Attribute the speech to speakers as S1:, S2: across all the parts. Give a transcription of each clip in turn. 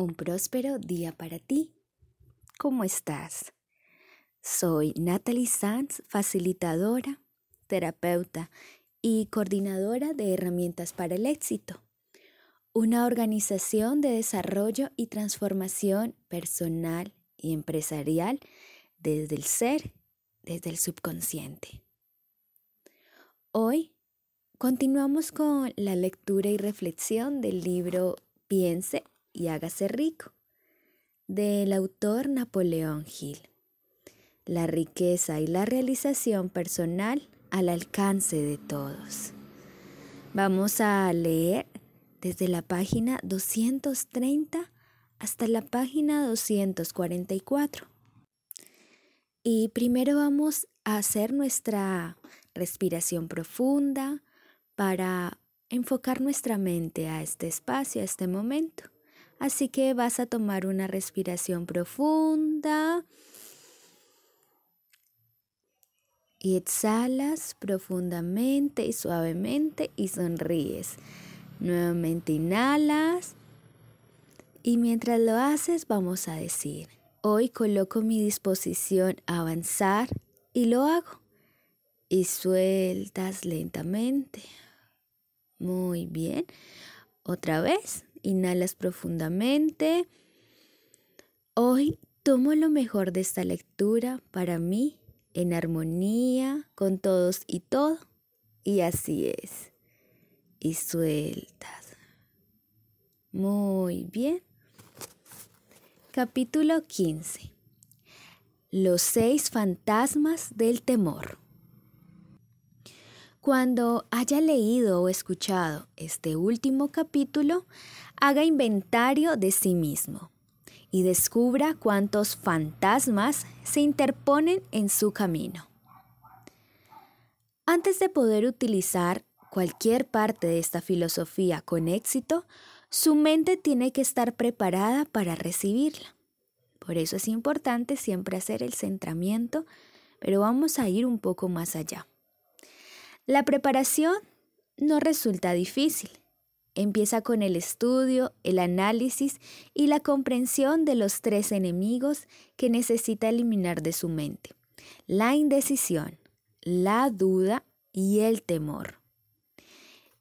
S1: Un próspero día para ti. ¿Cómo estás? Soy Natalie Sanz, facilitadora, terapeuta y coordinadora de Herramientas para el Éxito, una organización de desarrollo y transformación personal y empresarial desde el ser, desde el subconsciente. Hoy continuamos con la lectura y reflexión del libro Piense y hágase rico, del autor Napoleón Gil, La riqueza y la realización personal al alcance de todos. Vamos a leer desde la página 230 hasta la página 244. Y primero vamos a hacer nuestra respiración profunda para enfocar nuestra mente a este espacio, a este momento. Así que vas a tomar una respiración profunda. Y exhalas profundamente y suavemente y sonríes. Nuevamente inhalas. Y mientras lo haces vamos a decir, hoy coloco mi disposición a avanzar y lo hago. Y sueltas lentamente. Muy bien. Otra vez. Inhalas profundamente. Hoy tomo lo mejor de esta lectura para mí, en armonía con todos y todo. Y así es. Y sueltas. Muy bien. Capítulo 15. Los seis fantasmas del temor. Cuando haya leído o escuchado este último capítulo, haga inventario de sí mismo y descubra cuántos fantasmas se interponen en su camino. Antes de poder utilizar cualquier parte de esta filosofía con éxito, su mente tiene que estar preparada para recibirla. Por eso es importante siempre hacer el centramiento, pero vamos a ir un poco más allá. La preparación no resulta difícil. Empieza con el estudio, el análisis y la comprensión de los tres enemigos que necesita eliminar de su mente. La indecisión, la duda y el temor.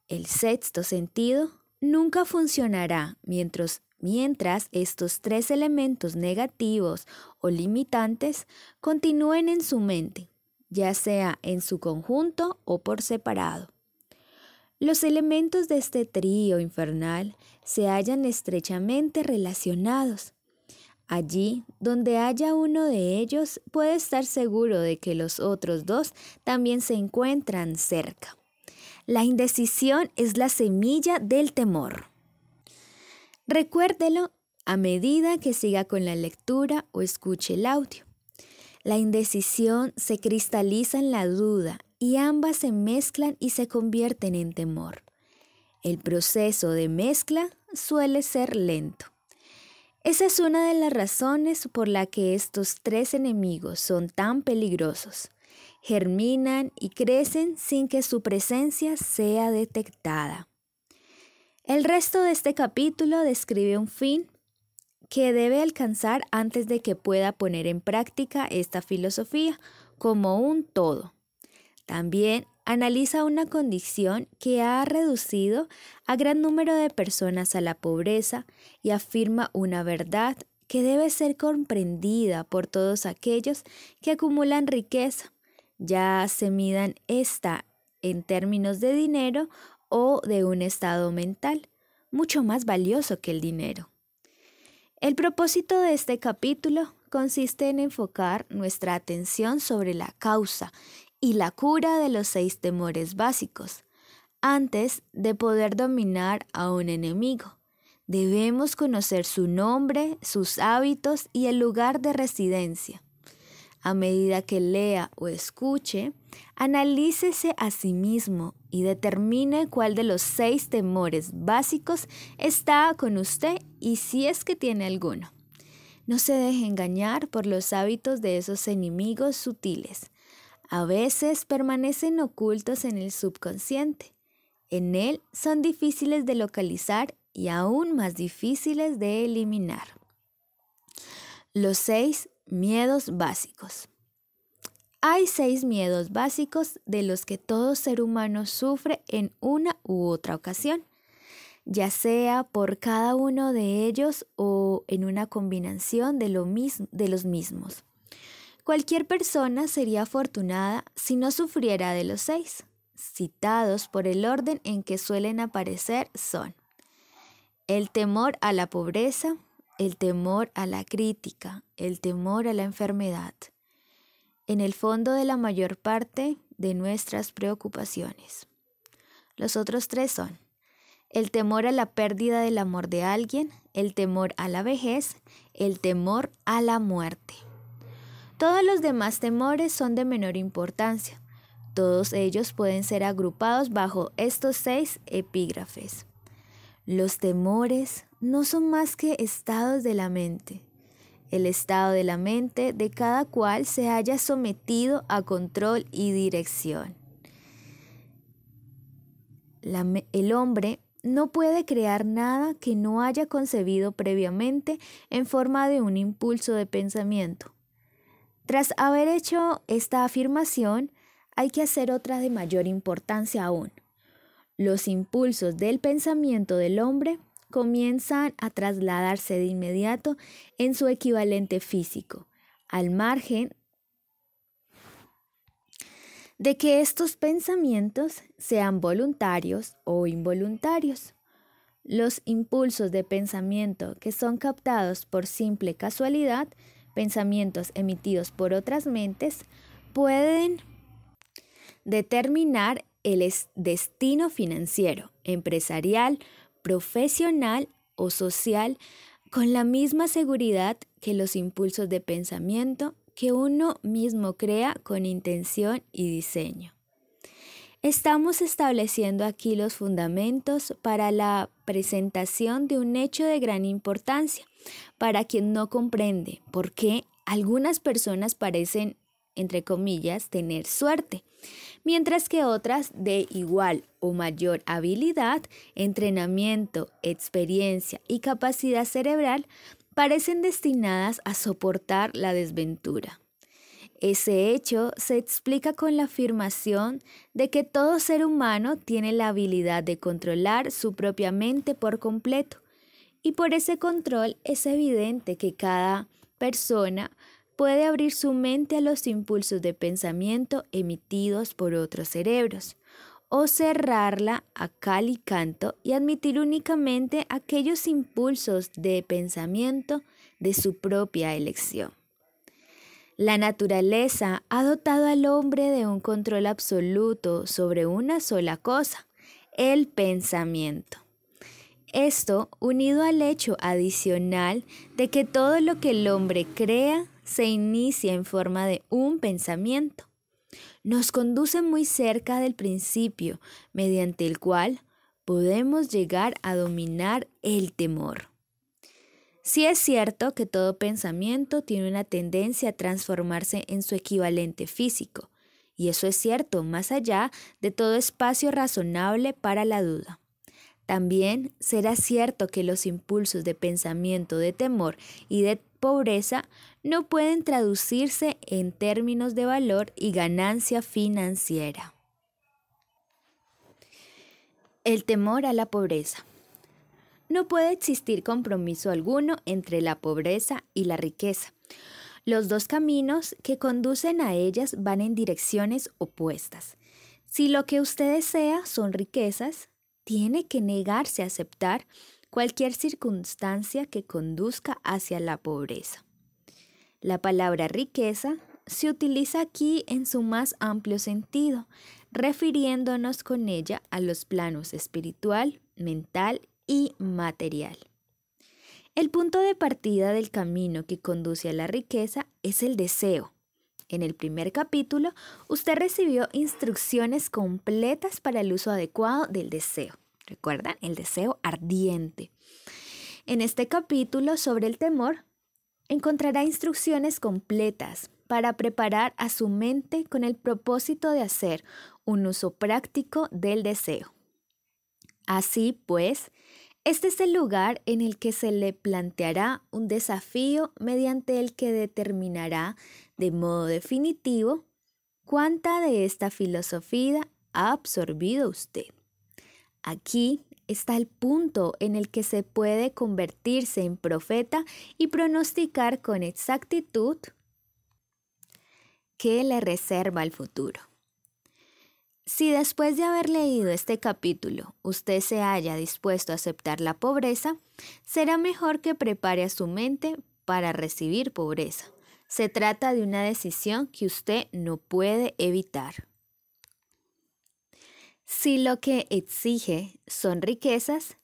S1: El sexto sentido nunca funcionará mientras, mientras estos tres elementos negativos o limitantes continúen en su mente ya sea en su conjunto o por separado. Los elementos de este trío infernal se hallan estrechamente relacionados. Allí donde haya uno de ellos puede estar seguro de que los otros dos también se encuentran cerca. La indecisión es la semilla del temor. Recuérdelo a medida que siga con la lectura o escuche el audio. La indecisión se cristaliza en la duda y ambas se mezclan y se convierten en temor. El proceso de mezcla suele ser lento. Esa es una de las razones por la que estos tres enemigos son tan peligrosos. Germinan y crecen sin que su presencia sea detectada. El resto de este capítulo describe un fin que debe alcanzar antes de que pueda poner en práctica esta filosofía como un todo. También analiza una condición que ha reducido a gran número de personas a la pobreza y afirma una verdad que debe ser comprendida por todos aquellos que acumulan riqueza, ya se midan esta en términos de dinero o de un estado mental, mucho más valioso que el dinero. El propósito de este capítulo consiste en enfocar nuestra atención sobre la causa y la cura de los seis temores básicos. Antes de poder dominar a un enemigo, debemos conocer su nombre, sus hábitos y el lugar de residencia. A medida que lea o escuche, Analícese a sí mismo y determine cuál de los seis temores básicos está con usted y si es que tiene alguno. No se deje engañar por los hábitos de esos enemigos sutiles. A veces permanecen ocultos en el subconsciente. En él son difíciles de localizar y aún más difíciles de eliminar. Los seis miedos básicos. Hay seis miedos básicos de los que todo ser humano sufre en una u otra ocasión, ya sea por cada uno de ellos o en una combinación de, los mismos. Cualquier persona sería afortunada si no sufriera de los seis, citados por el orden en que suelen aparecer son el temor a la pobreza, el temor a la crítica, el temor a la enfermedad, en el fondo de la mayor parte de nuestras preocupaciones. Los otros tres son el temor a la pérdida del amor de alguien, el temor a la vejez, el temor a la muerte. Todos los demás temores son de menor importancia. Todos ellos pueden ser agrupados bajo estos seis epígrafes. Los temores no son más que estados de la mente, el estado de la mente de cada cual se haya sometido a control y dirección. el hombre no puede crear nada que no haya concebido previamente en forma de un impulso de pensamiento. Tras haber hecho esta afirmación, hay que hacer otra de mayor importancia aún. Los impulsos del pensamiento del hombre comienzan a trasladarse de inmediato en su equivalente físico, al margen de que estos pensamientos sean voluntarios o involuntarios. Los impulsos de pensamiento que son captados por simple casualidad, pensamientos emitidos por otras mentes, pueden determinar el destino financiero, empresarial profesional o social con la misma seguridad que los impulsos de pensamiento que uno mismo crea con intención y diseño. Estamos estableciendo aquí los fundamentos para la presentación de un hecho de gran importancia para quien no comprende por qué algunas personas parecen, entre comillas, tener suerte mientras que otras de igual o mayor habilidad, entrenamiento, experiencia y capacidad cerebral parecen destinadas a soportar la desventura. Ese hecho se explica con la afirmación de que todo ser humano tiene la habilidad de controlar su propia mente por completo, y por ese control es evidente que cada persona puede abrir su mente a los impulsos de pensamiento emitidos por otros cerebros, o cerrarla a cal y canto y admitir únicamente aquellos impulsos de pensamiento de su propia elección. La naturaleza ha dotado al hombre de un control absoluto sobre una sola cosa, el pensamiento. Esto unido al hecho adicional de que todo lo que el hombre crea se inicia en forma de un pensamiento. Nos conduce muy cerca del principio mediante el cual podemos llegar a dominar el temor. Sí es cierto que todo pensamiento tiene una tendencia a transformarse en su equivalente físico, y eso es cierto más allá de todo espacio razonable para la duda. También será cierto que los impulsos de pensamiento de temor y de pobreza no pueden traducirse en términos de valor y ganancia financiera. El temor a la pobreza. No puede existir compromiso alguno entre la pobreza y la riqueza. Los dos caminos que conducen a ellas van en direcciones opuestas. Si lo que usted desea son riquezas, tiene que negarse a aceptar cualquier circunstancia que conduzca hacia la pobreza. La palabra riqueza se utiliza aquí en su más amplio sentido, refiriéndonos con ella a los planos espiritual, mental y material. El punto de partida del camino que conduce a la riqueza es el deseo. En el primer capítulo, usted recibió instrucciones completas para el uso adecuado del deseo. ¿Recuerdan? El deseo ardiente. En este capítulo sobre el temor, encontrará instrucciones completas para preparar a su mente con el propósito de hacer un uso práctico del deseo. Así pues, este es el lugar en el que se le planteará un desafío mediante el que determinará de modo definitivo cuánta de esta filosofía ha absorbido usted. Aquí está el punto en el que se puede convertirse en profeta y pronosticar con exactitud qué le reserva el futuro. Si después de haber leído este capítulo usted se haya dispuesto a aceptar la pobreza, será mejor que prepare a su mente para recibir pobreza. Se trata de una decisión que usted no puede evitar. Si lo que exige son riquezas,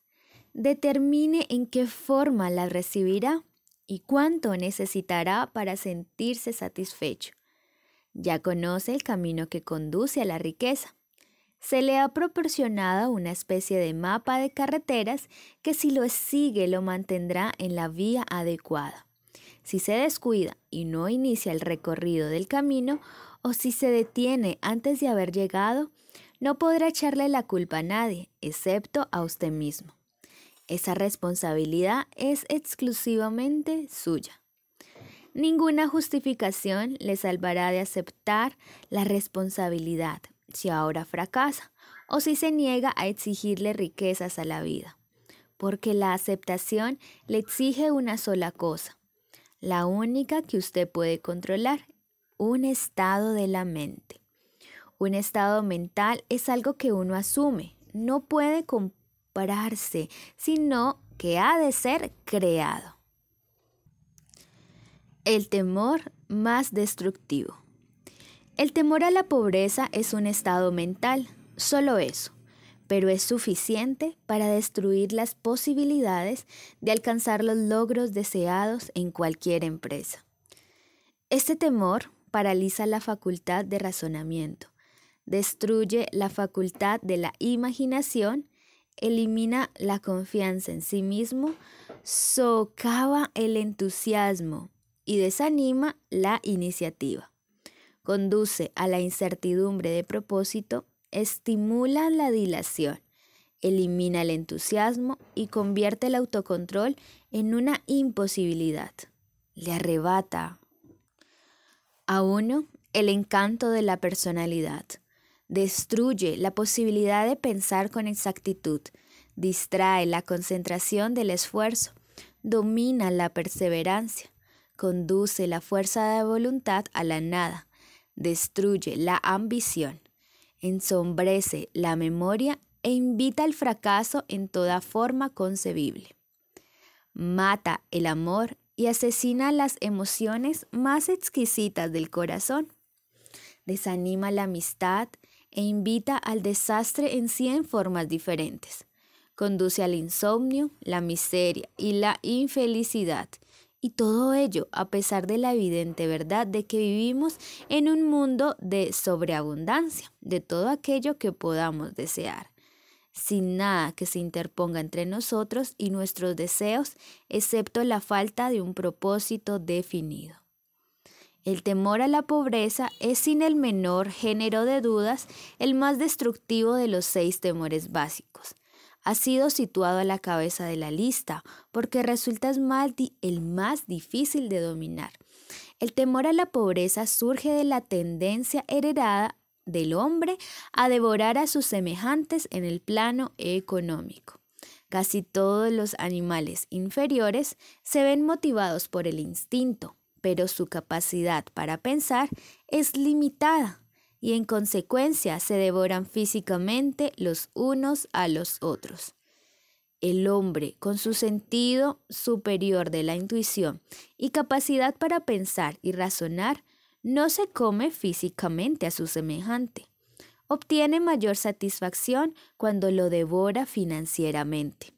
S1: determine en qué forma las recibirá y cuánto necesitará para sentirse satisfecho. Ya conoce el camino que conduce a la riqueza. Se le ha proporcionado una especie de mapa de carreteras que si lo sigue lo mantendrá en la vía adecuada. Si se descuida y no inicia el recorrido del camino o si se detiene antes de haber llegado, no podrá echarle la culpa a nadie, excepto a usted mismo. Esa responsabilidad es exclusivamente suya. Ninguna justificación le salvará de aceptar la responsabilidad si ahora fracasa o si se niega a exigirle riquezas a la vida, porque la aceptación le exige una sola cosa, la única que usted puede controlar, un estado de la mente. Un estado mental es algo que uno asume, no puede compararse, sino que ha de ser creado. El temor más destructivo. El temor a la pobreza es un estado mental, solo eso, pero es suficiente para destruir las posibilidades de alcanzar los logros deseados en cualquier empresa. Este temor paraliza la facultad de razonamiento, destruye la facultad de la imaginación, elimina la confianza en sí mismo, socava el entusiasmo y desanima la iniciativa. Conduce a la incertidumbre de propósito, estimula la dilación, elimina el entusiasmo y convierte el autocontrol en una imposibilidad. Le arrebata a uno el encanto de la personalidad destruye la posibilidad de pensar con exactitud, distrae la concentración del esfuerzo, domina la perseverancia, conduce la fuerza de voluntad a la nada, destruye la ambición, ensombrece la memoria e invita al fracaso en toda forma concebible. Mata el amor y asesina las emociones más exquisitas del corazón. Desanima la amistad e invita al desastre en 100 formas diferentes. Conduce al insomnio, la miseria y la infelicidad. Y todo ello a pesar de la evidente verdad de que vivimos en un mundo de sobreabundancia, de todo aquello que podamos desear, sin nada que se interponga entre nosotros y nuestros deseos, excepto la falta de un propósito definido. El temor a la pobreza es sin el menor género de dudas el más destructivo de los seis temores básicos. Ha sido situado a la cabeza de la lista porque resulta el más difícil de dominar. El temor a la pobreza surge de la tendencia heredada del hombre a devorar a sus semejantes en el plano económico. Casi todos los animales inferiores se ven motivados por el instinto, pero su capacidad para pensar es limitada y en consecuencia se devoran físicamente los unos a los otros. El hombre, con su sentido superior de la intuición y capacidad para pensar y razonar, no se come físicamente a su semejante. Obtiene mayor satisfacción cuando lo devora financieramente.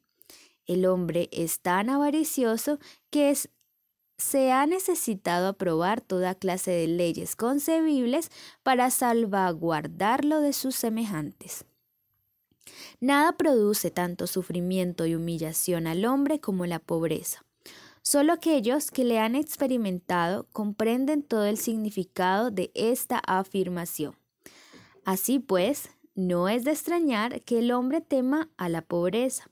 S1: El hombre es tan avaricioso que es se ha necesitado aprobar toda clase de leyes concebibles para salvaguardarlo de sus semejantes. Nada produce tanto sufrimiento y humillación al hombre como la pobreza. Solo aquellos que le han experimentado comprenden todo el significado de esta afirmación. Así pues, no es de extrañar que el hombre tema a la pobreza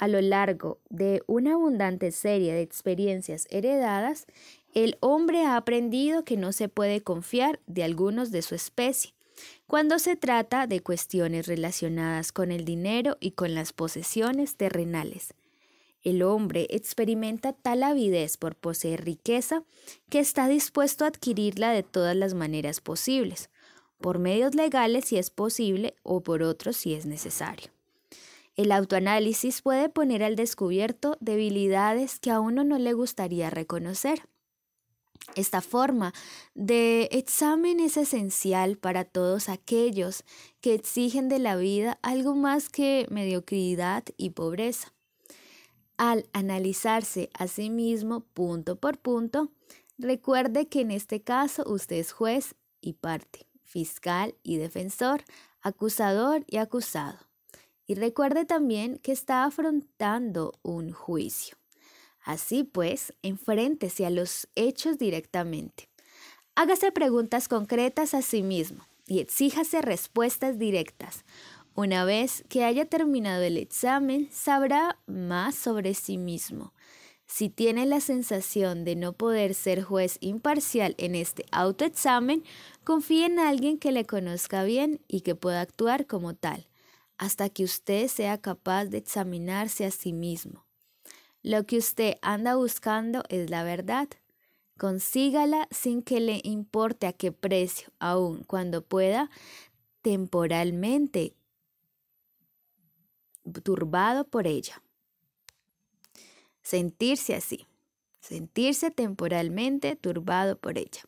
S1: a lo largo de una abundante serie de experiencias heredadas, el hombre ha aprendido que no se puede confiar de algunos de su especie cuando se trata de cuestiones relacionadas con el dinero y con las posesiones terrenales. El hombre experimenta tal avidez por poseer riqueza que está dispuesto a adquirirla de todas las maneras posibles, por medios legales si es posible o por otros si es necesario. El autoanálisis puede poner al descubierto debilidades que a uno no le gustaría reconocer. Esta forma de examen es esencial para todos aquellos que exigen de la vida algo más que mediocridad y pobreza. Al analizarse a sí mismo punto por punto, recuerde que en este caso usted es juez y parte, fiscal y defensor, acusador y acusado. Y recuerde también que está afrontando un juicio. Así pues, enfréntese a los hechos directamente. Hágase preguntas concretas a sí mismo y exíjase respuestas directas. Una vez que haya terminado el examen, sabrá más sobre sí mismo. Si tiene la sensación de no poder ser juez imparcial en este autoexamen, confíe en alguien que le conozca bien y que pueda actuar como tal hasta que usted sea capaz de examinarse a sí mismo. Lo que usted anda buscando es la verdad. Consígala sin que le importe a qué precio, aun cuando pueda temporalmente turbado por ella. Sentirse así, sentirse temporalmente turbado por ella.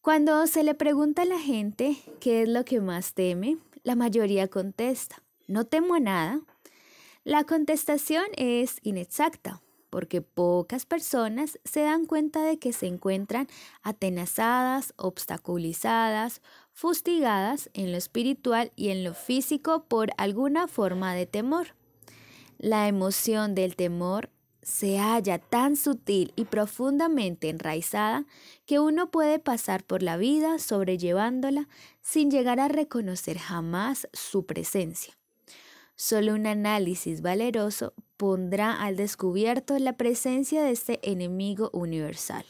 S1: Cuando se le pregunta a la gente qué es lo que más teme, la mayoría contesta, no temo a nada. La contestación es inexacta, porque pocas personas se dan cuenta de que se encuentran atenazadas, obstaculizadas, fustigadas en lo espiritual y en lo físico por alguna forma de temor. La emoción del temor se halla tan sutil y profundamente enraizada que uno puede pasar por la vida sobrellevándola sin llegar a reconocer jamás su presencia. Solo un análisis valeroso pondrá al descubierto la presencia de este enemigo universal.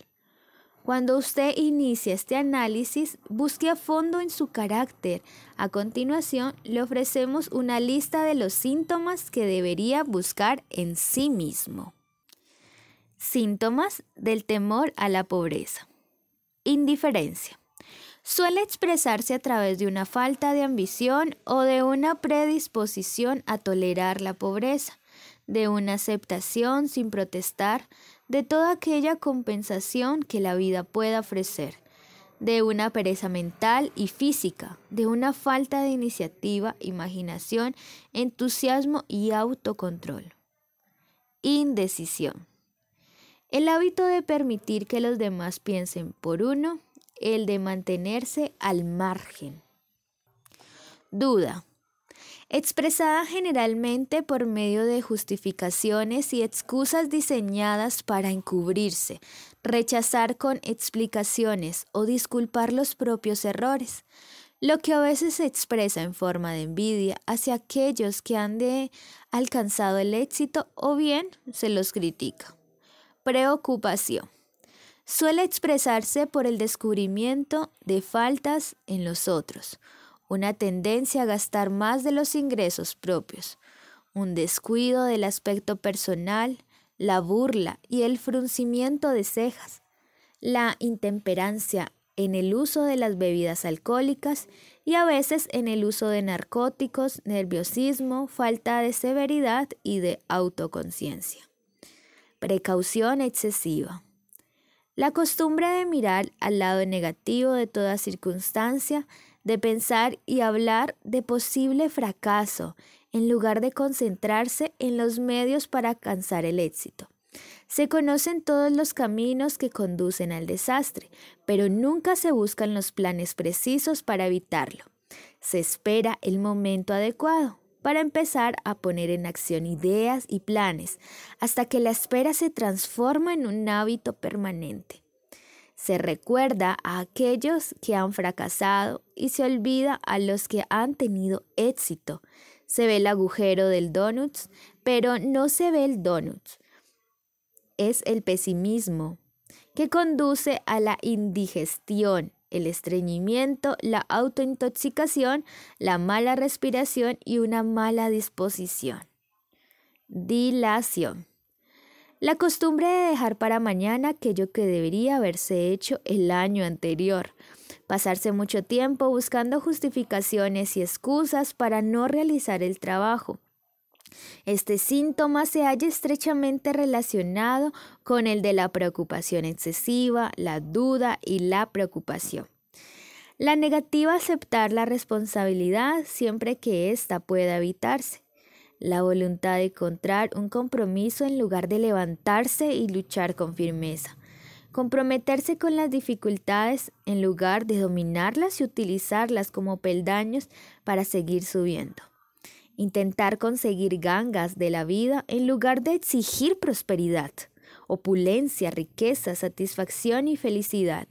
S1: Cuando usted inicia este análisis, busque a fondo en su carácter. A continuación, le ofrecemos una lista de los síntomas que debería buscar en sí mismo. Síntomas del temor a la pobreza. Indiferencia. Suele expresarse a través de una falta de ambición o de una predisposición a tolerar la pobreza, de una aceptación sin protestar de toda aquella compensación que la vida pueda ofrecer, de una pereza mental y física, de una falta de iniciativa, imaginación, entusiasmo y autocontrol. Indecisión. El hábito de permitir que los demás piensen por uno, el de mantenerse al margen. Duda. Expresada generalmente por medio de justificaciones y excusas diseñadas para encubrirse, rechazar con explicaciones o disculpar los propios errores, lo que a veces se expresa en forma de envidia hacia aquellos que han de alcanzado el éxito o bien se los critica preocupación. Suele expresarse por el descubrimiento de faltas en los otros, una tendencia a gastar más de los ingresos propios, un descuido del aspecto personal, la burla y el fruncimiento de cejas, la intemperancia en el uso de las bebidas alcohólicas y a veces en el uso de narcóticos, nerviosismo, falta de severidad y de autoconciencia. Precaución excesiva. La costumbre de mirar al lado negativo de toda circunstancia, de pensar y hablar de posible fracaso, en lugar de concentrarse en los medios para alcanzar el éxito. Se conocen todos los caminos que conducen al desastre, pero nunca se buscan los planes precisos para evitarlo. Se espera el momento adecuado para empezar a poner en acción ideas y planes, hasta que la espera se transforma en un hábito permanente. Se recuerda a aquellos que han fracasado y se olvida a los que han tenido éxito. Se ve el agujero del donuts, pero no se ve el donuts. Es el pesimismo que conduce a la indigestión el estreñimiento, la autointoxicación, la mala respiración y una mala disposición. Dilación. La costumbre de dejar para mañana aquello que debería haberse hecho el año anterior. Pasarse mucho tiempo buscando justificaciones y excusas para no realizar el trabajo. Este síntoma se halla estrechamente relacionado con el de la preocupación excesiva, la duda y la preocupación. La negativa a aceptar la responsabilidad siempre que ésta pueda evitarse. La voluntad de encontrar un compromiso en lugar de levantarse y luchar con firmeza. Comprometerse con las dificultades en lugar de dominarlas y utilizarlas como peldaños para seguir subiendo intentar conseguir gangas de la vida en lugar de exigir prosperidad, opulencia, riqueza, satisfacción y felicidad.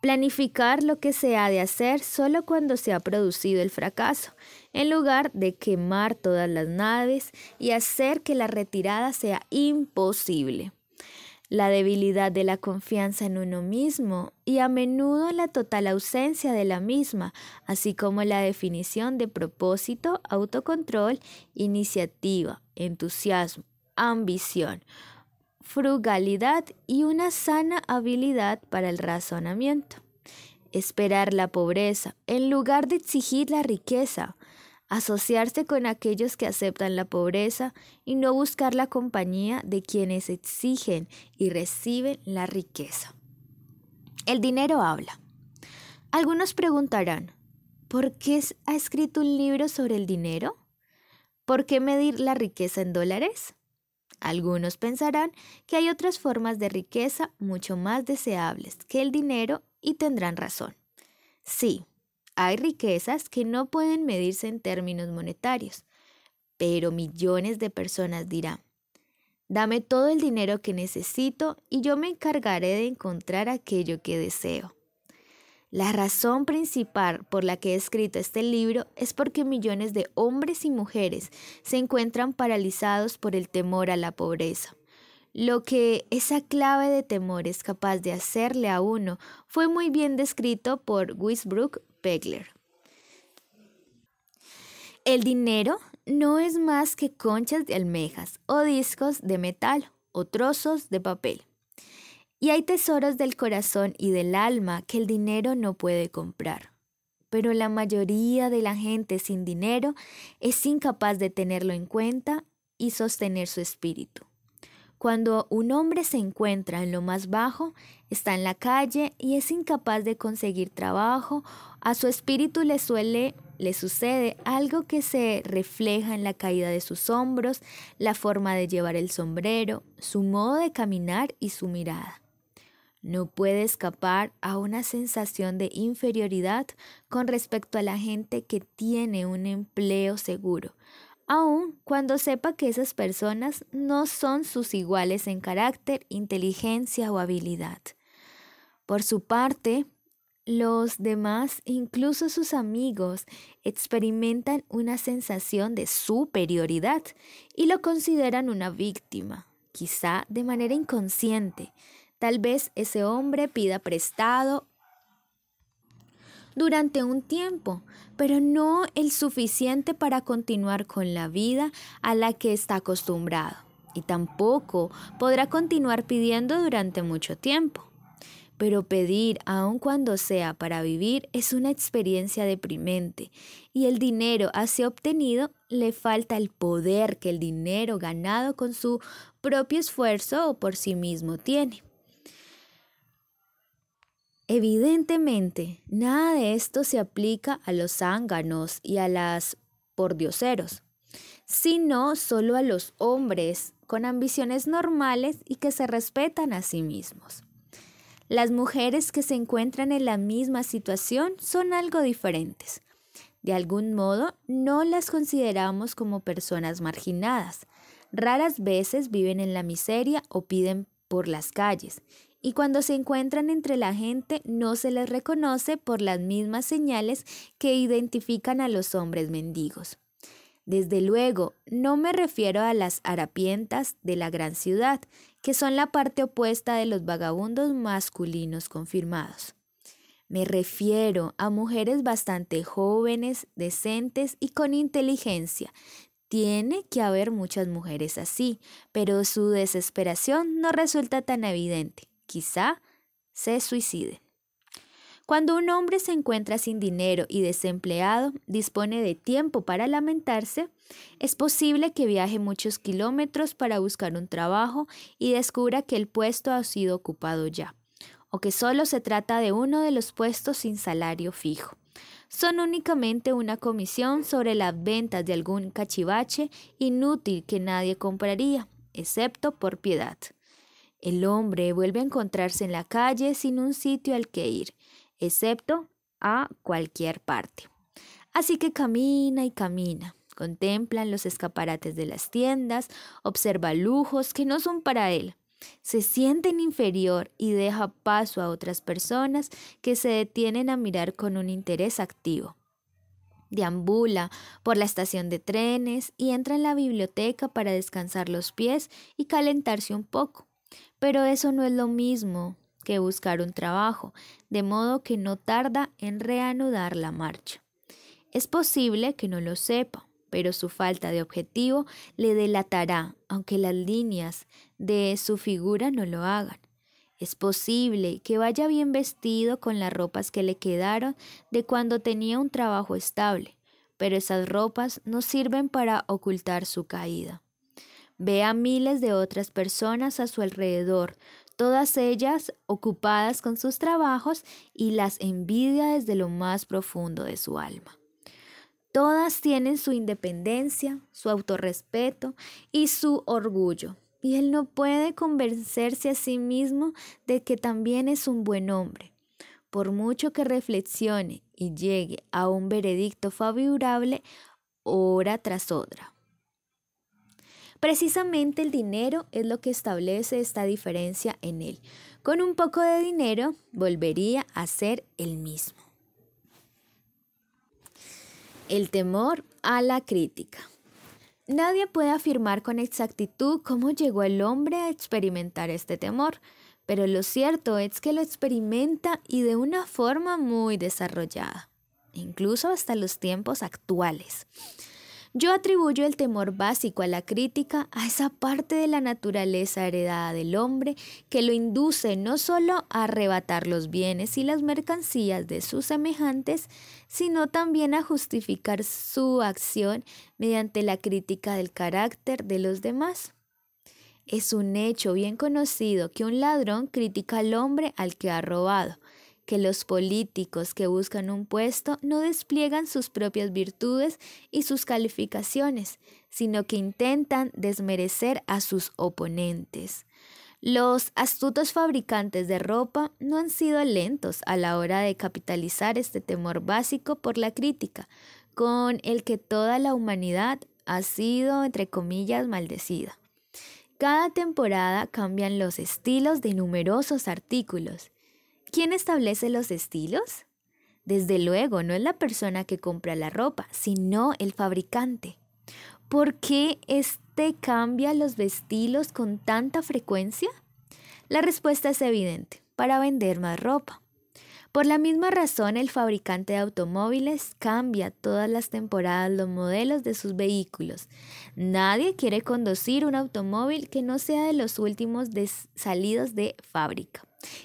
S1: Planificar lo que se ha de hacer solo cuando se ha producido el fracaso, en lugar de quemar todas las naves y hacer que la retirada sea imposible la debilidad de la confianza en uno mismo y a menudo la total ausencia de la misma, así como la definición de propósito, autocontrol, iniciativa, entusiasmo, ambición, frugalidad y una sana habilidad para el razonamiento. Esperar la pobreza en lugar de exigir la riqueza, asociarse con aquellos que aceptan la pobreza y no buscar la compañía de quienes exigen y reciben la riqueza. El dinero habla. Algunos preguntarán, ¿por qué ha escrito un libro sobre el dinero? ¿Por qué medir la riqueza en dólares? Algunos pensarán que hay otras formas de riqueza mucho más deseables que el dinero y tendrán razón. Sí, hay riquezas que no pueden medirse en términos monetarios, pero millones de personas dirán, dame todo el dinero que necesito y yo me encargaré de encontrar aquello que deseo. La razón principal por la que he escrito este libro es porque millones de hombres y mujeres se encuentran paralizados por el temor a la pobreza. Lo que esa clave de temor es capaz de hacerle a uno fue muy bien descrito por Wisbrook el dinero no es más que conchas de almejas o discos de metal o trozos de papel. Y hay tesoros del corazón y del alma que el dinero no puede comprar. Pero la mayoría de la gente sin dinero es incapaz de tenerlo en cuenta y sostener su espíritu. Cuando un hombre se encuentra en lo más bajo, está en la calle y es incapaz de conseguir trabajo, a su espíritu le suele le sucede algo que se refleja en la caída de sus hombros, la forma de llevar el sombrero, su modo de caminar y su mirada. No puede escapar a una sensación de inferioridad con respecto a la gente que tiene un empleo seguro, aun cuando sepa que esas personas no son sus iguales en carácter, inteligencia o habilidad. Por su parte, los demás, incluso sus amigos, experimentan una sensación de superioridad y lo consideran una víctima, quizá de manera inconsciente. Tal vez ese hombre pida prestado durante un tiempo, pero no el suficiente para continuar con la vida a la que está acostumbrado y tampoco podrá continuar pidiendo durante mucho tiempo. Pero pedir, aun cuando sea para vivir, es una experiencia deprimente y el dinero así obtenido le falta el poder que el dinero ganado con su propio esfuerzo o por sí mismo tiene. Evidentemente, nada de esto se aplica a los zánganos y a las pordioseros, sino solo a los hombres con ambiciones normales y que se respetan a sí mismos. Las mujeres que se encuentran en la misma situación son algo diferentes. De algún modo, no las consideramos como personas marginadas. Raras veces viven en la miseria o piden por las calles y cuando se encuentran entre la gente no se les reconoce por las mismas señales que identifican a los hombres mendigos. Desde luego, no me refiero a las harapientas de la gran ciudad, que son la parte opuesta de los vagabundos masculinos confirmados. Me refiero a mujeres bastante jóvenes, decentes y con inteligencia, tiene que haber muchas mujeres así, pero su desesperación no resulta tan evidente quizá se suicide. Cuando un hombre se encuentra sin dinero y desempleado, dispone de tiempo para lamentarse, es posible que viaje muchos kilómetros para buscar un trabajo y descubra que el puesto ha sido ocupado ya, o que solo se trata de uno de los puestos sin salario fijo. Son únicamente una comisión sobre las ventas de algún cachivache inútil que nadie compraría, excepto por piedad. El hombre vuelve a encontrarse en la calle sin un sitio al que ir, excepto a cualquier parte. Así que camina y camina, contempla los escaparates de las tiendas, observa lujos que no son para él. Se sienten inferior y deja paso a otras personas que se detienen a mirar con un interés activo. Deambula por la estación de trenes y entra en la biblioteca para descansar los pies y calentarse un poco. Pero eso no es lo mismo que buscar un trabajo, de modo que no tarda en reanudar la marcha. Es posible que no lo sepa, pero su falta de objetivo le delatará, aunque las líneas de su figura no lo hagan. Es posible que vaya bien vestido con las ropas que le quedaron de cuando tenía un trabajo estable, pero esas ropas no sirven para ocultar su caída. Ve a miles de otras personas a su alrededor, todas ellas ocupadas con sus trabajos y las envidia desde lo más profundo de su alma. Todas tienen su independencia, su autorrespeto y su orgullo, y él no puede convencerse a sí mismo de que también es un buen hombre. Por mucho que reflexione y llegue a un veredicto favorable, hora tras otra. Precisamente el dinero es lo que establece esta diferencia en él. Con un poco de dinero volvería a ser el mismo. El temor a la crítica. Nadie puede afirmar con exactitud cómo llegó el hombre a experimentar este temor, pero lo cierto es que lo experimenta y de una forma muy desarrollada, incluso hasta los tiempos actuales. Yo atribuyo el temor básico a la crítica a esa parte de la naturaleza heredada del hombre que lo induce no solo a arrebatar los bienes y las mercancías de sus semejantes, sino también a justificar su acción mediante la crítica del carácter de los demás. Es un hecho bien conocido que un ladrón critica al hombre al que ha robado, que los políticos que buscan un puesto no despliegan sus propias virtudes y sus calificaciones, sino que intentan desmerecer a sus oponentes. Los astutos fabricantes de ropa no han sido lentos a la hora de capitalizar este temor básico por la crítica, con el que toda la humanidad ha sido, entre comillas, maldecida. Cada temporada cambian los estilos de numerosos artículos ¿Quién establece los estilos? Desde luego, no es la persona que compra la ropa, sino el fabricante. ¿Por qué éste cambia los vestidos con tanta frecuencia? La respuesta es evidente, para vender más ropa. Por la misma razón, el fabricante de automóviles cambia todas las temporadas los modelos de sus vehículos. Nadie quiere conducir un automóvil que no sea de los últimos salidos de fábrica.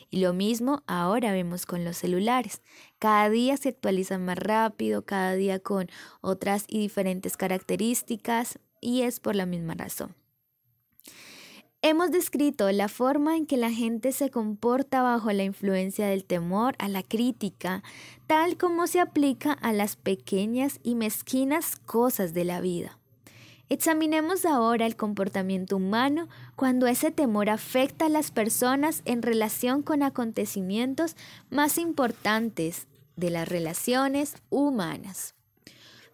S1: Y lo mismo ahora vemos con los celulares. Cada día se actualizan más rápido, cada día con otras y diferentes características y es por la misma razón. Hemos descrito la forma en que la gente se comporta bajo la influencia del temor a la crítica, tal como se aplica a las pequeñas y mezquinas cosas de la vida. Examinemos ahora el comportamiento humano cuando ese temor afecta a las personas en relación con acontecimientos más importantes de las relaciones humanas.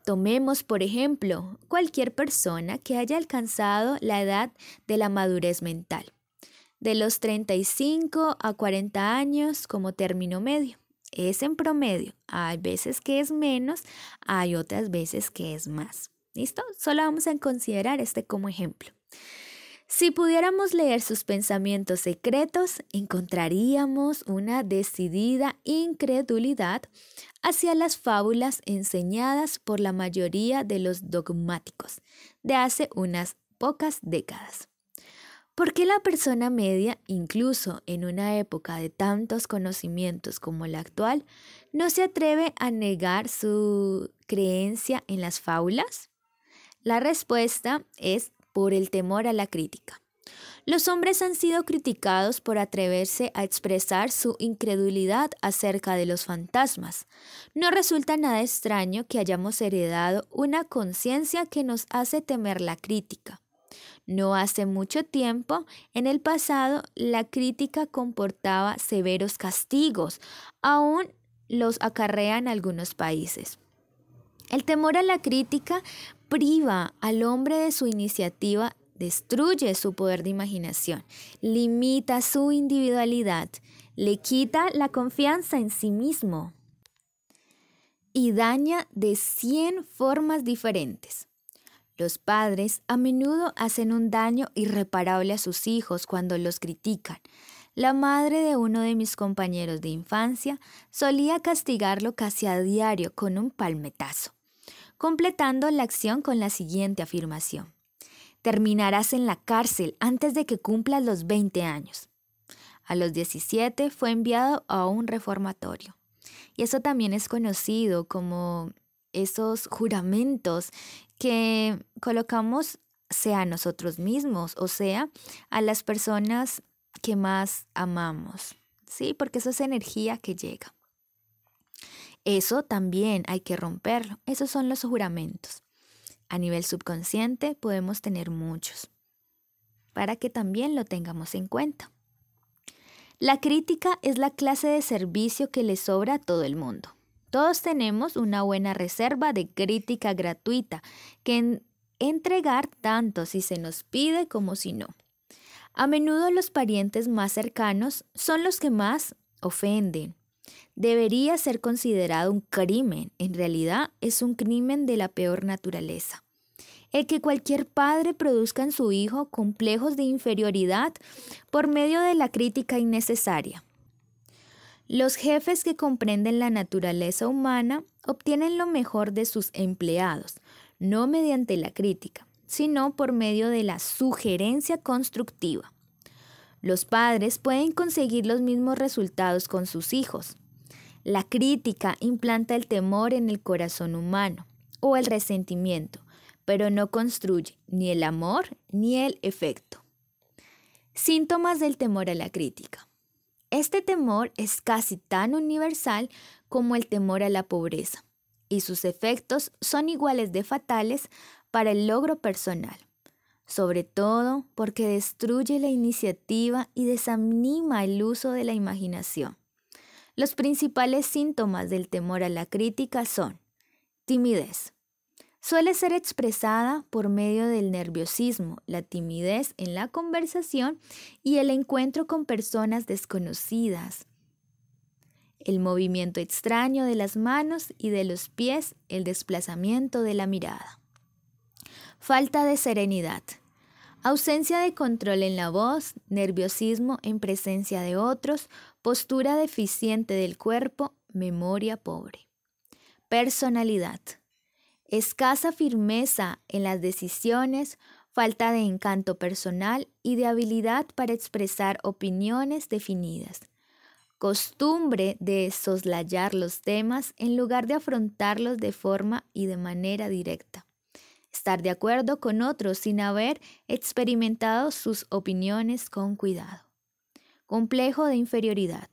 S1: Tomemos, por ejemplo, cualquier persona que haya alcanzado la edad de la madurez mental, de los 35 a 40 años como término medio. Es en promedio. Hay veces que es menos, hay otras veces que es más. ¿Listo? Solo vamos a considerar este como ejemplo. Si pudiéramos leer sus pensamientos secretos, encontraríamos una decidida incredulidad hacia las fábulas enseñadas por la mayoría de los dogmáticos de hace unas pocas décadas. ¿Por qué la persona media, incluso en una época de tantos conocimientos como la actual, no se atreve a negar su creencia en las fábulas? La respuesta es por el temor a la crítica. Los hombres han sido criticados por atreverse a expresar su incredulidad acerca de los fantasmas. No resulta nada extraño que hayamos heredado una conciencia que nos hace temer la crítica. No hace mucho tiempo, en el pasado, la crítica comportaba severos castigos, aún los acarrea en algunos países. El temor a la crítica priva al hombre de su iniciativa, destruye su poder de imaginación, limita su individualidad, le quita la confianza en sí mismo y daña de 100 formas diferentes. Los padres a menudo hacen un daño irreparable a sus hijos cuando los critican. La madre de uno de mis compañeros de infancia solía castigarlo casi a diario con un palmetazo completando la acción con la siguiente afirmación. Terminarás en la cárcel antes de que cumplas los 20 años. A los 17 fue enviado a un reformatorio. Y eso también es conocido como esos juramentos que colocamos sea a nosotros mismos o sea a las personas que más amamos. Sí, porque eso es energía que llega. Eso también hay que romperlo. Esos son los juramentos. A nivel subconsciente podemos tener muchos, para que también lo tengamos en cuenta. La crítica es la clase de servicio que le sobra a todo el mundo. Todos tenemos una buena reserva de crítica gratuita que entregar tanto si se nos pide como si no. A menudo los parientes más cercanos son los que más ofenden, debería ser considerado un crimen. En realidad es un crimen de la peor naturaleza. El que cualquier padre produzca en su hijo complejos de inferioridad por medio de la crítica innecesaria. Los jefes que comprenden la naturaleza humana obtienen lo mejor de sus empleados, no mediante la crítica, sino por medio de la sugerencia constructiva. Los padres pueden conseguir los mismos resultados con sus hijos, la crítica implanta el temor en el corazón humano o el resentimiento, pero no construye ni el amor ni el efecto. Síntomas del temor a la crítica. Este temor es casi tan universal como el temor a la pobreza, y sus efectos son iguales de fatales para el logro personal, sobre todo porque destruye la iniciativa y desanima el uso de la imaginación. Los principales síntomas del temor a la crítica son timidez. Suele ser expresada por medio del nerviosismo, la timidez en la conversación y el encuentro con personas desconocidas. El movimiento extraño de las manos y de los pies, el desplazamiento de la mirada. Falta de serenidad. Ausencia de control en la voz, nerviosismo en presencia de otros, Postura deficiente del cuerpo, memoria pobre. Personalidad. Escasa firmeza en las decisiones, falta de encanto personal y de habilidad para expresar opiniones definidas. Costumbre de soslayar los temas en lugar de afrontarlos de forma y de manera directa. Estar de acuerdo con otros sin haber experimentado sus opiniones con cuidado complejo de inferioridad.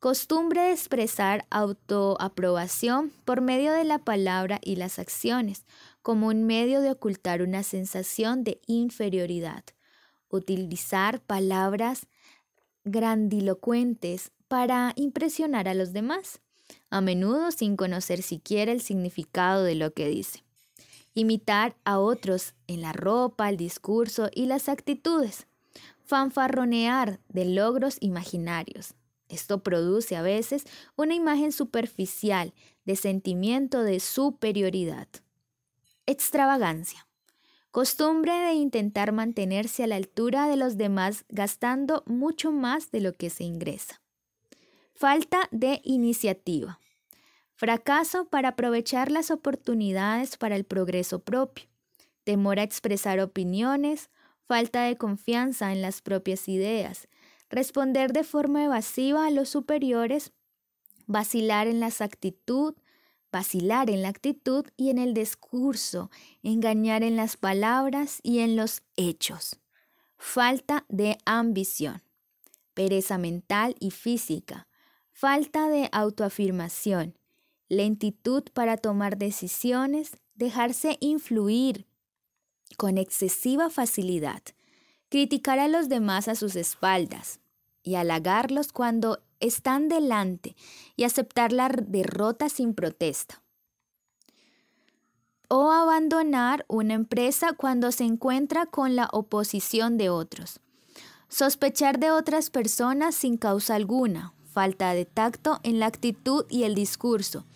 S1: Costumbre de expresar autoaprobación por medio de la palabra y las acciones, como un medio de ocultar una sensación de inferioridad. Utilizar palabras grandilocuentes para impresionar a los demás, a menudo sin conocer siquiera el significado de lo que dice. Imitar a otros en la ropa, el discurso y las actitudes fanfarronear de logros imaginarios. Esto produce a veces una imagen superficial de sentimiento de superioridad. Extravagancia. Costumbre de intentar mantenerse a la altura de los demás gastando mucho más de lo que se ingresa. Falta de iniciativa. Fracaso para aprovechar las oportunidades para el progreso propio. Temor a expresar opiniones, falta de confianza en las propias ideas, responder de forma evasiva a los superiores, vacilar en la actitud, vacilar en la actitud y en el discurso, engañar en las palabras y en los hechos. Falta de ambición, pereza mental y física, falta de autoafirmación, lentitud para tomar decisiones, dejarse influir con excesiva facilidad, criticar a los demás a sus espaldas y halagarlos cuando están delante y aceptar la derrota sin protesta. O abandonar una empresa cuando se encuentra con la oposición de otros. Sospechar de otras personas sin causa alguna. Falta de tacto en la actitud y el discurso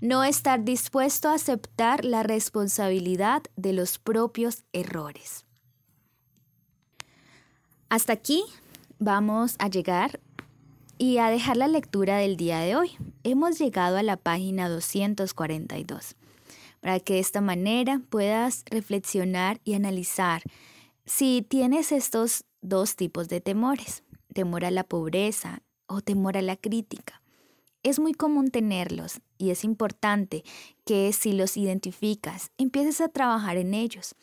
S1: no estar dispuesto a aceptar la responsabilidad de los propios errores. Hasta aquí vamos a llegar y a dejar la lectura del día de hoy. Hemos llegado a la página 242 para que de esta manera puedas reflexionar y analizar si tienes estos dos tipos de temores, temor a la pobreza o temor a la crítica. Es muy común tenerlos y es importante que si los identificas, empieces a trabajar en ellos,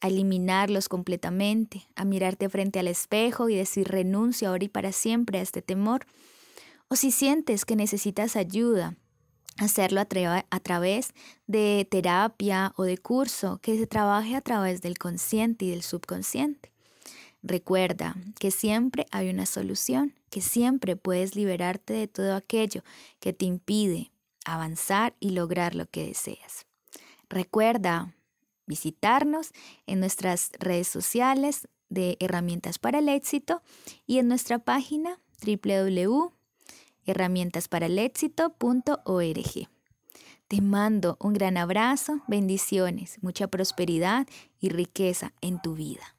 S1: a eliminarlos completamente, a mirarte frente al espejo y decir renuncio ahora y para siempre a este temor. O si sientes que necesitas ayuda, hacerlo a, a, través de terapia o de curso que se trabaje a través del consciente y del subconsciente. Recuerda que siempre hay una solución que siempre puedes liberarte de todo aquello que te impide avanzar y lograr lo que deseas. Recuerda visitarnos en nuestras redes sociales de Herramientas para el Éxito y en nuestra página www.herramientasparalexito.org. Te mando un gran abrazo, bendiciones, mucha prosperidad y riqueza en tu vida.